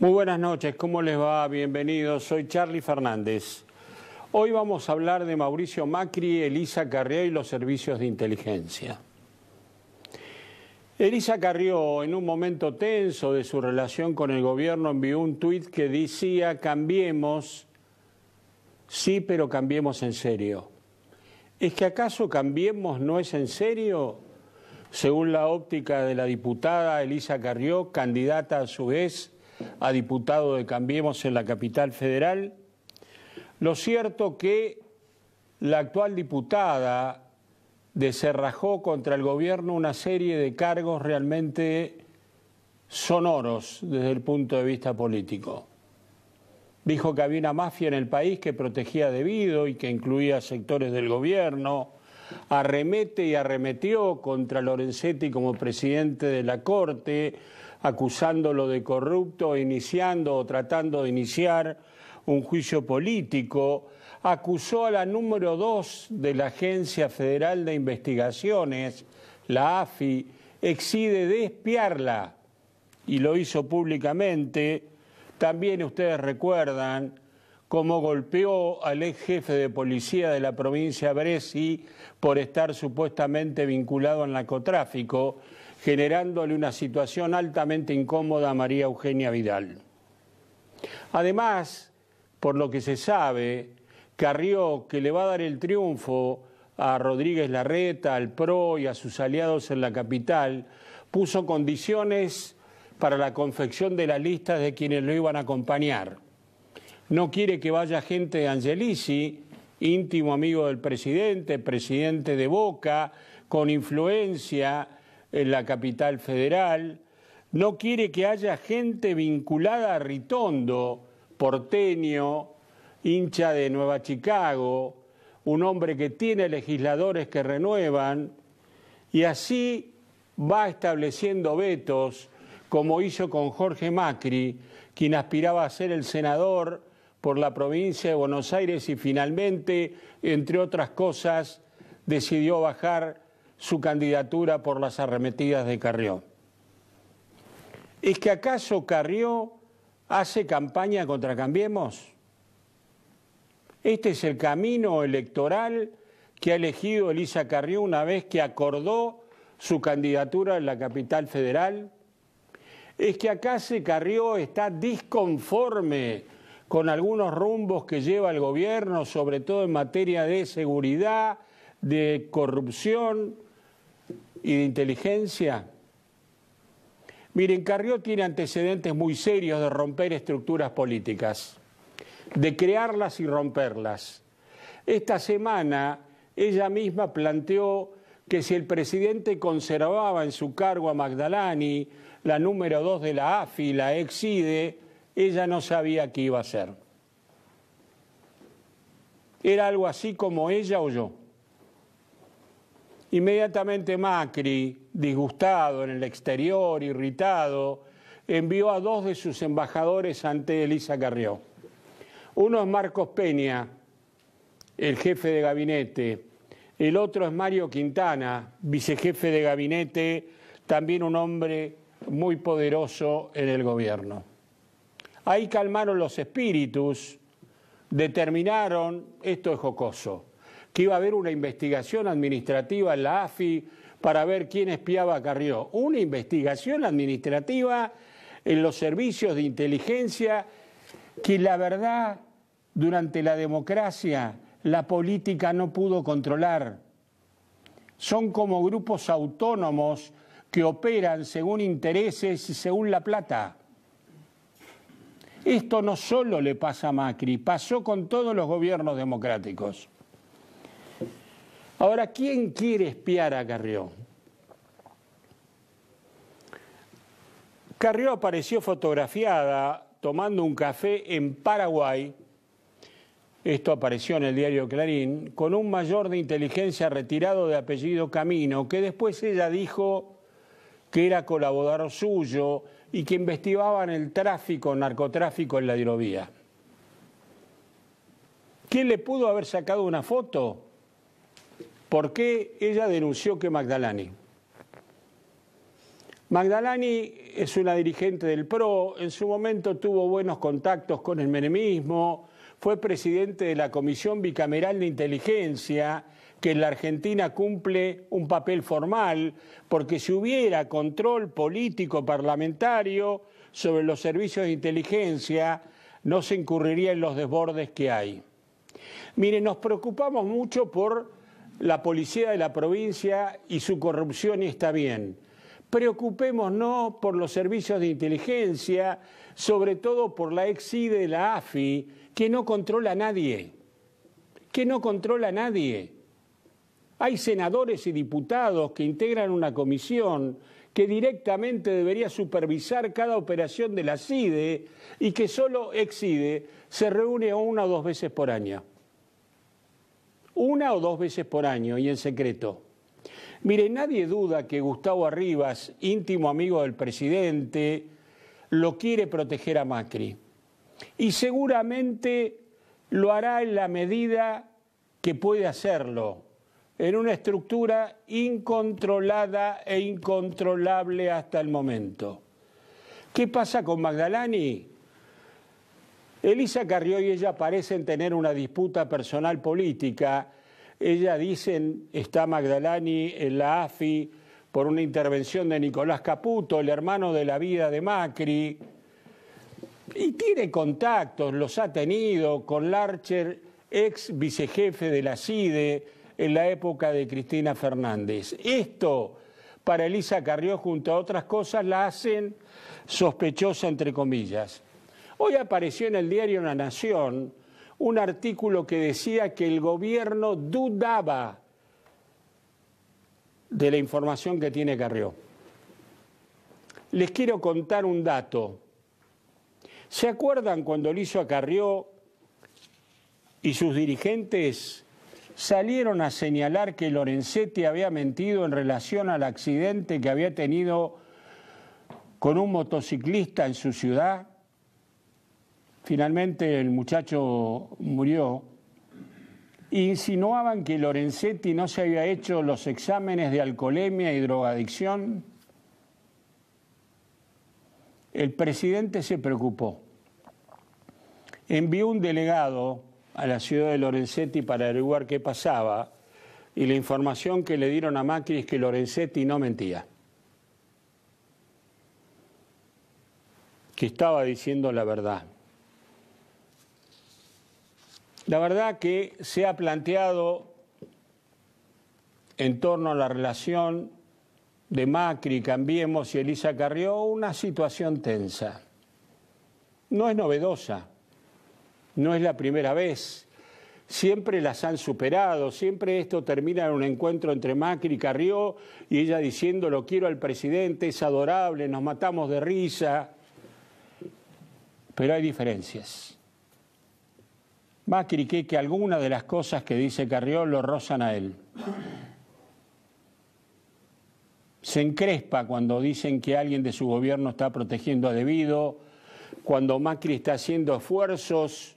Muy buenas noches, ¿cómo les va? Bienvenidos, soy Charlie Fernández. Hoy vamos a hablar de Mauricio Macri, Elisa Carrió y los servicios de inteligencia. Elisa Carrió, en un momento tenso de su relación con el gobierno, envió un tuit que decía, cambiemos, sí, pero cambiemos en serio. ¿Es que acaso cambiemos no es en serio? Según la óptica de la diputada Elisa Carrió, candidata a su vez a diputado de Cambiemos en la capital federal. Lo cierto que la actual diputada deserrajó contra el gobierno una serie de cargos realmente sonoros desde el punto de vista político. Dijo que había una mafia en el país que protegía debido y que incluía sectores del gobierno, arremete y arremetió contra Lorenzetti como presidente de la Corte, acusándolo de corrupto, iniciando o tratando de iniciar un juicio político, acusó a la número dos de la Agencia Federal de Investigaciones, la AFI, exide de espiarla y lo hizo públicamente. También ustedes recuerdan como golpeó al ex jefe de policía de la provincia Bresi por estar supuestamente vinculado al narcotráfico, generándole una situación altamente incómoda a María Eugenia Vidal. Además, por lo que se sabe, Carrió, que le va a dar el triunfo a Rodríguez Larreta, al PRO y a sus aliados en la capital, puso condiciones para la confección de las listas de quienes lo iban a acompañar no quiere que vaya gente de Angelici, íntimo amigo del presidente, presidente de Boca, con influencia en la capital federal, no quiere que haya gente vinculada a Ritondo, porteño, hincha de Nueva Chicago, un hombre que tiene legisladores que renuevan, y así va estableciendo vetos, como hizo con Jorge Macri, quien aspiraba a ser el senador por la provincia de Buenos Aires y finalmente, entre otras cosas, decidió bajar su candidatura por las arremetidas de Carrió. ¿Es que acaso Carrió hace campaña contra Cambiemos? Este es el camino electoral que ha elegido Elisa Carrió una vez que acordó su candidatura en la capital federal. ¿Es que acaso Carrió está disconforme con algunos rumbos que lleva el gobierno, sobre todo en materia de seguridad, de corrupción y de inteligencia? Miren, Carrió tiene antecedentes muy serios de romper estructuras políticas, de crearlas y romperlas. Esta semana ella misma planteó que si el presidente conservaba en su cargo a Magdalani, la número dos de la AFI, la exide, ella no sabía qué iba a hacer. Era algo así como ella o yo. Inmediatamente Macri, disgustado en el exterior, irritado, envió a dos de sus embajadores ante Elisa Carrió. Uno es Marcos Peña, el jefe de gabinete, el otro es Mario Quintana, vicejefe de gabinete, también un hombre muy poderoso en el gobierno. Ahí calmaron los espíritus, determinaron, esto es jocoso, que iba a haber una investigación administrativa en la AFI para ver quién espiaba a Carrió. Una investigación administrativa en los servicios de inteligencia que la verdad durante la democracia la política no pudo controlar. Son como grupos autónomos que operan según intereses y según la plata. Esto no solo le pasa a Macri, pasó con todos los gobiernos democráticos. Ahora, ¿quién quiere espiar a Carrió? Carrió apareció fotografiada tomando un café en Paraguay, esto apareció en el diario Clarín, con un mayor de inteligencia retirado de apellido Camino, que después ella dijo que era colaborador suyo y que investigaban el tráfico, narcotráfico en la hidrovía. ¿Quién le pudo haber sacado una foto? ¿Por qué ella denunció que Magdalani? Magdalani es una dirigente del PRO, en su momento tuvo buenos contactos con el menemismo, fue presidente de la Comisión Bicameral de Inteligencia que la Argentina cumple un papel formal, porque si hubiera control político parlamentario sobre los servicios de inteligencia, no se incurriría en los desbordes que hay. Mire, nos preocupamos mucho por la policía de la provincia y su corrupción y está bien. Preocupémonos por los servicios de inteligencia, sobre todo por la exide de la AFI, que no controla a nadie, que no controla a nadie. Hay senadores y diputados que integran una comisión que directamente debería supervisar cada operación de la CIDE y que solo EXIDE se reúne una o dos veces por año. Una o dos veces por año y en secreto. Mire, nadie duda que Gustavo Arribas, íntimo amigo del presidente, lo quiere proteger a Macri. Y seguramente lo hará en la medida que puede hacerlo en una estructura incontrolada e incontrolable hasta el momento. ¿Qué pasa con Magdalani? Elisa Carrió y ella parecen tener una disputa personal política. Ella dicen, está Magdalani en la AFI por una intervención de Nicolás Caputo, el hermano de la vida de Macri, y tiene contactos, los ha tenido con Larcher, ex vicejefe de la CIDE, en la época de Cristina Fernández. Esto para Elisa Carrió, junto a otras cosas, la hacen sospechosa, entre comillas. Hoy apareció en el diario La Nación un artículo que decía que el gobierno dudaba de la información que tiene Carrió. Les quiero contar un dato. ¿Se acuerdan cuando Elisa Carrió y sus dirigentes salieron a señalar que Lorenzetti había mentido en relación al accidente que había tenido con un motociclista en su ciudad. Finalmente el muchacho murió. Insinuaban que Lorenzetti no se había hecho los exámenes de alcoholemia y drogadicción. El presidente se preocupó. Envió un delegado a la ciudad de Lorenzetti para averiguar qué pasaba y la información que le dieron a Macri es que Lorenzetti no mentía, que estaba diciendo la verdad. La verdad que se ha planteado en torno a la relación de Macri, Cambiemos y Elisa Carrió una situación tensa. No es novedosa no es la primera vez. Siempre las han superado, siempre esto termina en un encuentro entre Macri y Carrió y ella diciendo lo quiero al presidente, es adorable, nos matamos de risa. Pero hay diferencias. Macri cree que algunas de las cosas que dice Carrió lo rozan a él. Se encrespa cuando dicen que alguien de su gobierno está protegiendo a debido, cuando Macri está haciendo esfuerzos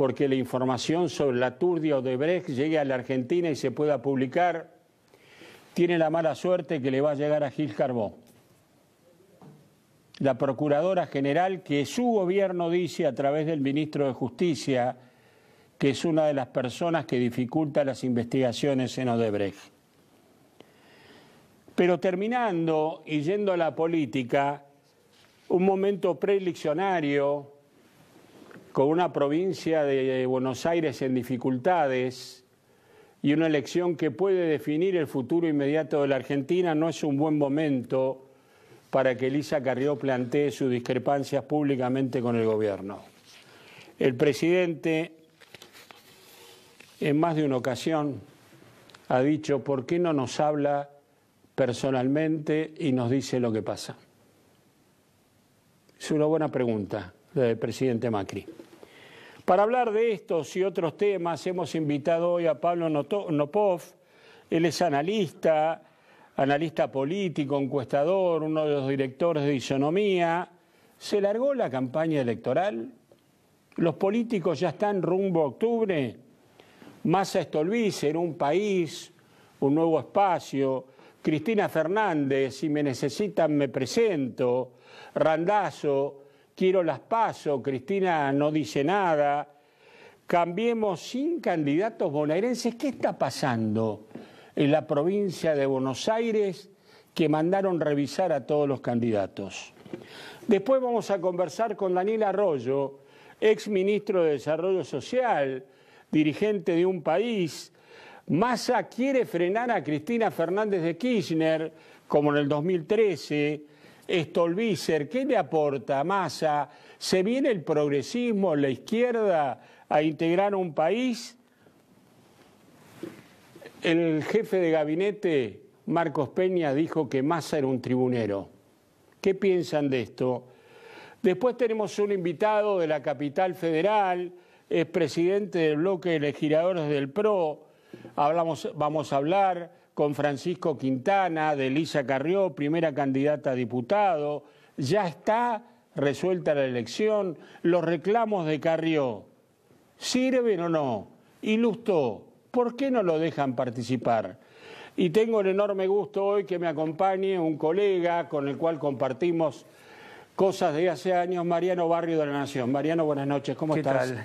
porque la información sobre la turdia Odebrecht de llegue a la Argentina y se pueda publicar, tiene la mala suerte que le va a llegar a Gil Carbó. La Procuradora General, que su gobierno dice a través del ministro de Justicia, que es una de las personas que dificulta las investigaciones en Odebrecht. Pero terminando y yendo a la política, un momento preliccionario con una provincia de eh, Buenos Aires en dificultades y una elección que puede definir el futuro inmediato de la Argentina, no es un buen momento para que Elisa Carrió plantee sus discrepancias públicamente con el gobierno. El presidente en más de una ocasión ha dicho, ¿por qué no nos habla personalmente y nos dice lo que pasa? Es una buena pregunta la del presidente Macri. Para hablar de estos y otros temas hemos invitado hoy a Pablo Nopov. Él es analista, analista político, encuestador, uno de los directores de Isonomía. ¿Se largó la campaña electoral? ¿Los políticos ya están rumbo a octubre? Massa en un país, un nuevo espacio. Cristina Fernández, si me necesitan me presento. Randazo, quiero las paso, Cristina no dice nada, cambiemos sin candidatos bonaerenses. ¿Qué está pasando en la provincia de Buenos Aires que mandaron revisar a todos los candidatos? Después vamos a conversar con Daniel Arroyo, ex ministro de Desarrollo Social, dirigente de un país. Massa quiere frenar a Cristina Fernández de Kirchner, como en el 2013. Stolbizer, ¿qué le aporta Massa? ¿Se viene el progresismo, la izquierda, a integrar un país? El jefe de gabinete, Marcos Peña, dijo que Massa era un tribunero. ¿Qué piensan de esto? Después tenemos un invitado de la capital federal, es presidente del bloque de legisladores del PRO. vamos a hablar con Francisco Quintana, de Elisa Carrió, primera candidata a diputado. Ya está resuelta la elección. Los reclamos de Carrió, ¿sirven o no? Ilustró. ¿Por qué no lo dejan participar? Y tengo el enorme gusto hoy que me acompañe un colega con el cual compartimos cosas de hace años, Mariano Barrio de la Nación. Mariano, buenas noches, ¿cómo estás?